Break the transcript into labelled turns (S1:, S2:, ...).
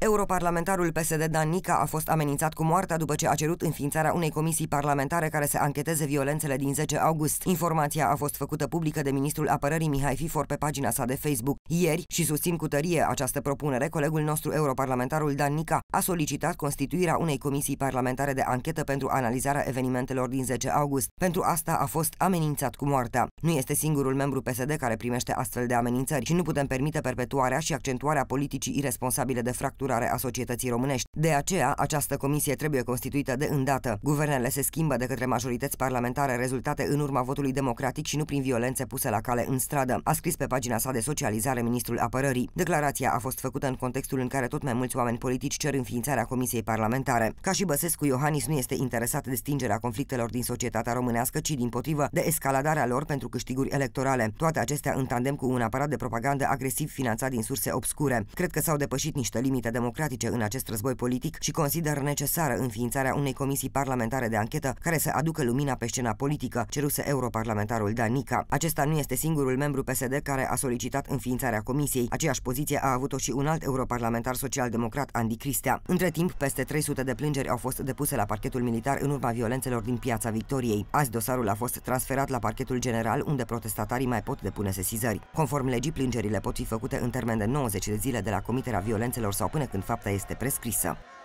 S1: Europarlamentarul PSD Dan Nica a fost amenințat cu moartea după ce a cerut înființarea unei comisii parlamentare care să ancheteze violențele din 10 august. Informația a fost făcută publică de ministrul apărării Mihai Fifor pe pagina sa de Facebook ieri și susțin cu tărie această propunere. Colegul nostru europarlamentarul Dan Nica a solicitat constituirea unei comisii parlamentare de anchetă pentru analizarea evenimentelor din 10 august. Pentru asta a fost amenințat cu moartea. Nu este singurul membru PSD care primește astfel de amenințări și nu putem permite perpetuarea și accentuarea politicii irresponsabile de fractură restructurare a societății românești. De aceea, această comisie trebuie constituită de îndată. Guvernele se schimbă de către majorități parlamentare rezultate în urma votului democratic și nu prin violențe puse la cale în stradă, a scris pe pagina sa de socializare ministrul apărării. Declarația a fost făcută în contextul în care tot mai mulți oameni politici cer înființarea comisiei parlamentare. Ca și Băsescu, Iohannis nu este interesat de stingerea conflictelor din societatea românească, ci din potrivă de escaladarea lor pentru câștiguri electorale. Toate acestea în tandem cu un aparat de propagandă agresiv finanțat din surse obscure. Cred că s-au depășit niște limite de democratice în acest război politic și consider necesară înființarea unei comisii parlamentare de anchetă care să aducă lumina pe scena politică, ceruse europarlamentarul Danica. Acesta nu este singurul membru PSD care a solicitat înființarea comisiei. Aceeași poziție a avut-o și un alt europarlamentar social-democrat, Andy Cristea. Între timp, peste 300 de plângeri au fost depuse la parchetul militar în urma violențelor din Piața Victoriei. Azi dosarul a fost transferat la parchetul general, unde protestatarii mai pot depune sesizări. Conform legii, plângerile pot fi făcute în termen de 90 de zile de la comiterea violențelor sau până când fapta este prescrisă.